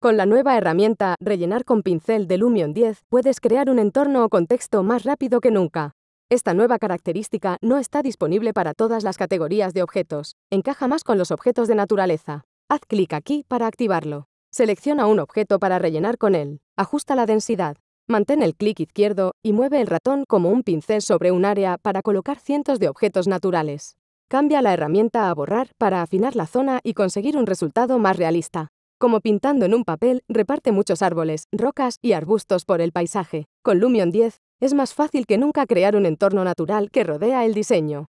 Con la nueva herramienta Rellenar con pincel de Lumion 10 puedes crear un entorno o contexto más rápido que nunca. Esta nueva característica no está disponible para todas las categorías de objetos. Encaja más con los objetos de naturaleza. Haz clic aquí para activarlo. Selecciona un objeto para rellenar con él. Ajusta la densidad. Mantén el clic izquierdo y mueve el ratón como un pincel sobre un área para colocar cientos de objetos naturales. Cambia la herramienta a borrar para afinar la zona y conseguir un resultado más realista. Como pintando en un papel, reparte muchos árboles, rocas y arbustos por el paisaje. Con Lumion 10 es más fácil que nunca crear un entorno natural que rodea el diseño.